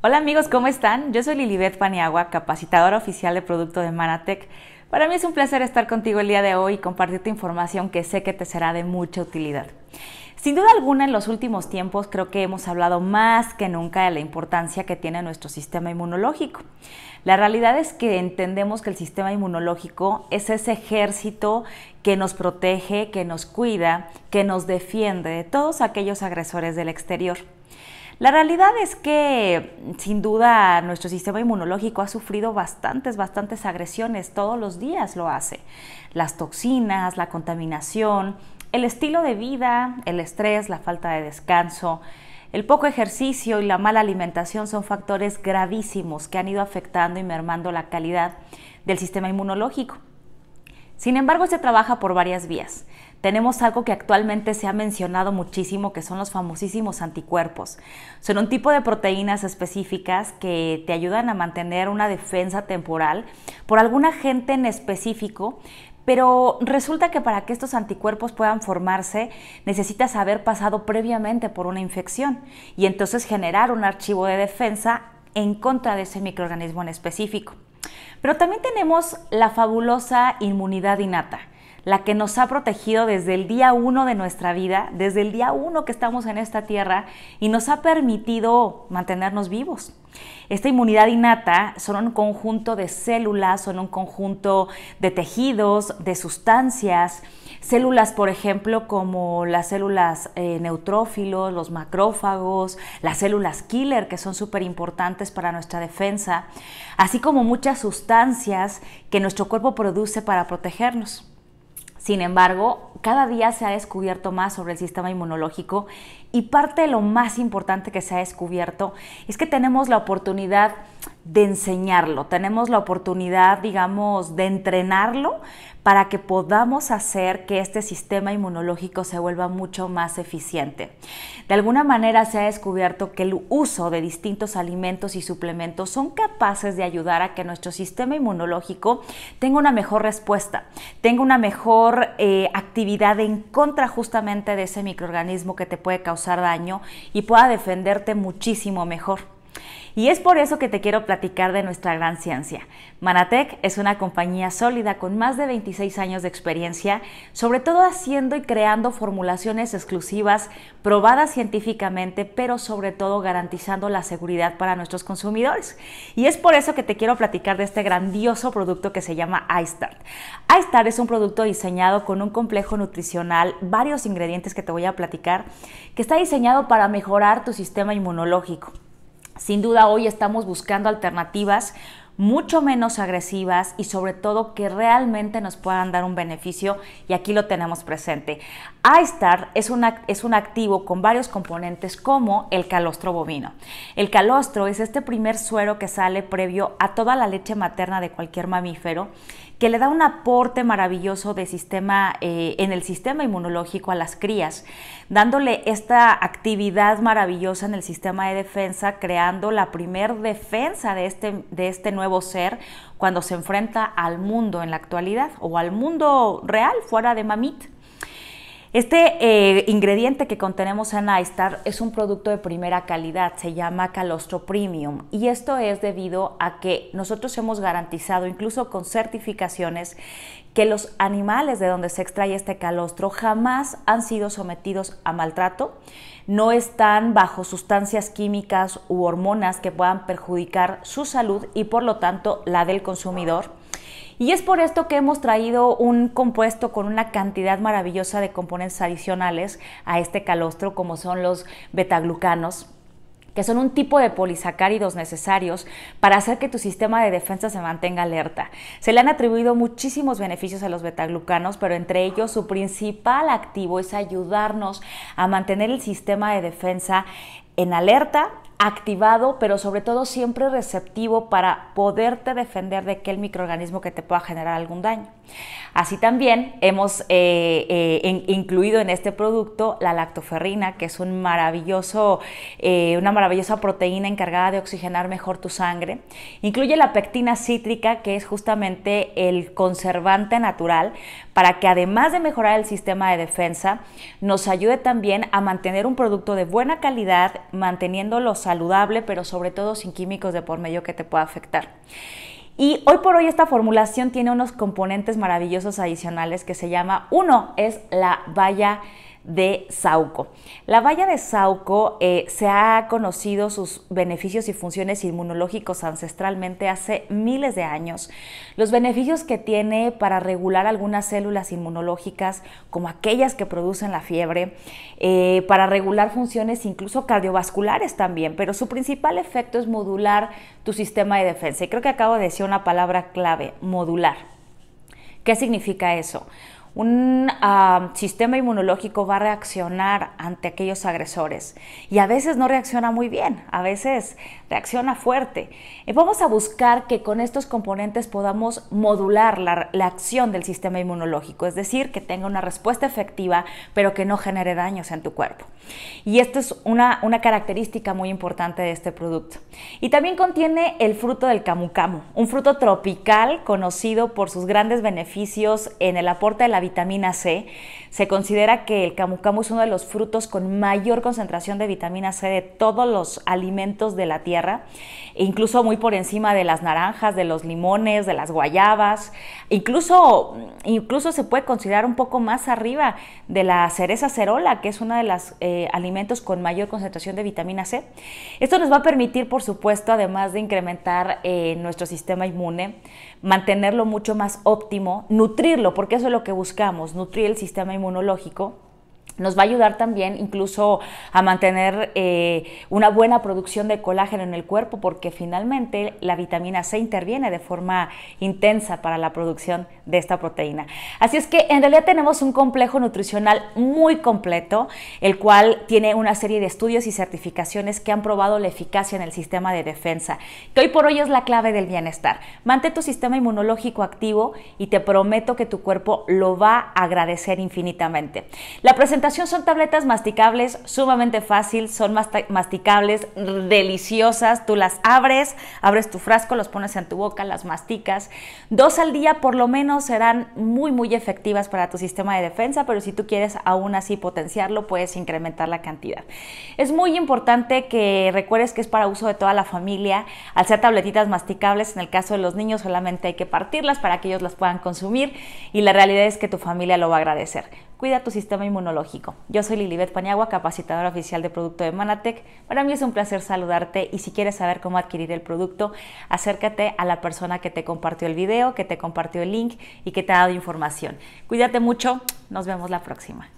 Hola amigos, ¿cómo están? Yo soy Lilibet Paniagua, capacitadora oficial de producto de Manatec. Para mí es un placer estar contigo el día de hoy y compartirte información que sé que te será de mucha utilidad. Sin duda alguna, en los últimos tiempos creo que hemos hablado más que nunca de la importancia que tiene nuestro sistema inmunológico. La realidad es que entendemos que el sistema inmunológico es ese ejército que nos protege, que nos cuida, que nos defiende de todos aquellos agresores del exterior. La realidad es que sin duda nuestro sistema inmunológico ha sufrido bastantes, bastantes agresiones, todos los días lo hace. Las toxinas, la contaminación, el estilo de vida, el estrés, la falta de descanso, el poco ejercicio y la mala alimentación son factores gravísimos que han ido afectando y mermando la calidad del sistema inmunológico. Sin embargo, se trabaja por varias vías tenemos algo que actualmente se ha mencionado muchísimo, que son los famosísimos anticuerpos. Son un tipo de proteínas específicas que te ayudan a mantener una defensa temporal por algún agente en específico, pero resulta que para que estos anticuerpos puedan formarse necesitas haber pasado previamente por una infección y entonces generar un archivo de defensa en contra de ese microorganismo en específico. Pero también tenemos la fabulosa inmunidad innata la que nos ha protegido desde el día uno de nuestra vida, desde el día uno que estamos en esta tierra y nos ha permitido mantenernos vivos. Esta inmunidad innata son un conjunto de células, son un conjunto de tejidos, de sustancias, células, por ejemplo, como las células eh, neutrófilos, los macrófagos, las células killer, que son súper importantes para nuestra defensa, así como muchas sustancias que nuestro cuerpo produce para protegernos. Sin embargo, cada día se ha descubierto más sobre el sistema inmunológico y parte de lo más importante que se ha descubierto es que tenemos la oportunidad de enseñarlo, tenemos la oportunidad, digamos, de entrenarlo para que podamos hacer que este sistema inmunológico se vuelva mucho más eficiente. De alguna manera se ha descubierto que el uso de distintos alimentos y suplementos son capaces de ayudar a que nuestro sistema inmunológico tenga una mejor respuesta, tenga una mejor eh, actividad en contra justamente de ese microorganismo que te puede causar daño y pueda defenderte muchísimo mejor. Y es por eso que te quiero platicar de nuestra gran ciencia. Manatec es una compañía sólida con más de 26 años de experiencia, sobre todo haciendo y creando formulaciones exclusivas, probadas científicamente, pero sobre todo garantizando la seguridad para nuestros consumidores. Y es por eso que te quiero platicar de este grandioso producto que se llama iStart. iStart es un producto diseñado con un complejo nutricional, varios ingredientes que te voy a platicar, que está diseñado para mejorar tu sistema inmunológico. Sin duda hoy estamos buscando alternativas mucho menos agresivas y sobre todo que realmente nos puedan dar un beneficio y aquí lo tenemos presente. iStar es, una, es un activo con varios componentes como el calostro bovino. El calostro es este primer suero que sale previo a toda la leche materna de cualquier mamífero que le da un aporte maravilloso de sistema, eh, en el sistema inmunológico a las crías, dándole esta actividad maravillosa en el sistema de defensa, creando la primer defensa de este, de este nuevo ser cuando se enfrenta al mundo en la actualidad o al mundo real fuera de Mamit. Este eh, ingrediente que contenemos en iStar es un producto de primera calidad, se llama Calostro Premium y esto es debido a que nosotros hemos garantizado, incluso con certificaciones, que los animales de donde se extrae este calostro jamás han sido sometidos a maltrato, no están bajo sustancias químicas u hormonas que puedan perjudicar su salud y por lo tanto la del consumidor y es por esto que hemos traído un compuesto con una cantidad maravillosa de componentes adicionales a este calostro, como son los betaglucanos que son un tipo de polisacáridos necesarios para hacer que tu sistema de defensa se mantenga alerta. Se le han atribuido muchísimos beneficios a los betaglucanos, pero entre ellos su principal activo es ayudarnos a mantener el sistema de defensa en alerta activado, pero sobre todo siempre receptivo para poderte defender de aquel microorganismo que te pueda generar algún daño. Así también hemos eh, eh, incluido en este producto la lactoferrina, que es un maravilloso, eh, una maravillosa proteína encargada de oxigenar mejor tu sangre. Incluye la pectina cítrica, que es justamente el conservante natural para que además de mejorar el sistema de defensa, nos ayude también a mantener un producto de buena calidad, manteniéndolo saludable, pero sobre todo sin químicos de por medio que te pueda afectar. Y hoy por hoy esta formulación tiene unos componentes maravillosos adicionales que se llama, uno es la valla de Sauco. La valla de Sauco eh, se ha conocido sus beneficios y funciones inmunológicos ancestralmente hace miles de años. Los beneficios que tiene para regular algunas células inmunológicas, como aquellas que producen la fiebre, eh, para regular funciones incluso cardiovasculares también, pero su principal efecto es modular tu sistema de defensa. Y creo que acabo de decir una palabra clave, modular. ¿Qué significa eso? un ah, sistema inmunológico va a reaccionar ante aquellos agresores y a veces no reacciona muy bien, a veces reacciona fuerte. Eh, vamos a buscar que con estos componentes podamos modular la, acción del sistema inmunológico, es decir, que tenga una respuesta efectiva pero que no genere daños en tu cuerpo. Y esto es una, característica muy importante de este producto. Y también contiene el fruto del camu camu, un fruto tropical conocido por sus grandes beneficios en el aporte de la vitamina C. Se considera que el camu camu es uno de los frutos con mayor concentración de vitamina C de todos los alimentos de la tierra, e incluso muy por encima de las naranjas, de los limones, de las guayabas, incluso, incluso se puede considerar un poco más arriba de la cereza cerola, que es uno de los eh, alimentos con mayor concentración de vitamina C. Esto nos va a permitir, por supuesto, además de incrementar eh, nuestro sistema inmune, mantenerlo mucho más óptimo, nutrirlo, porque eso es lo que buscamos buscamos nutrir el sistema inmunológico, nos va a ayudar también incluso a mantener eh, una buena producción de colágeno en el cuerpo porque finalmente la vitamina C interviene de forma intensa para la producción de esta proteína. Así es que en realidad tenemos un complejo nutricional muy completo, el cual tiene una serie de estudios y certificaciones que han probado la eficacia en el sistema de defensa, que hoy por hoy es la clave del bienestar. Mantén tu sistema inmunológico activo y te prometo que tu cuerpo lo va a agradecer infinitamente. La presentación son tabletas masticables, sumamente fácil, son masticables, deliciosas. Tú las abres, abres tu frasco, los pones en tu boca, las masticas. Dos al día por lo menos serán muy, muy efectivas para tu sistema de defensa, pero si tú quieres aún así potenciarlo, puedes incrementar la cantidad. Es muy importante que recuerdes que es para uso de toda la familia. Al ser tabletitas masticables, en el caso de los niños solamente hay que partirlas para que ellos las puedan consumir y la realidad es que tu familia lo va a agradecer cuida tu sistema inmunológico. Yo soy Lilibet Paniagua, capacitadora oficial de producto de Manatec. Para mí es un placer saludarte y si quieres saber cómo adquirir el producto, acércate a la persona que te compartió el video, que te compartió el link y que te ha dado información. Cuídate mucho, nos vemos la próxima.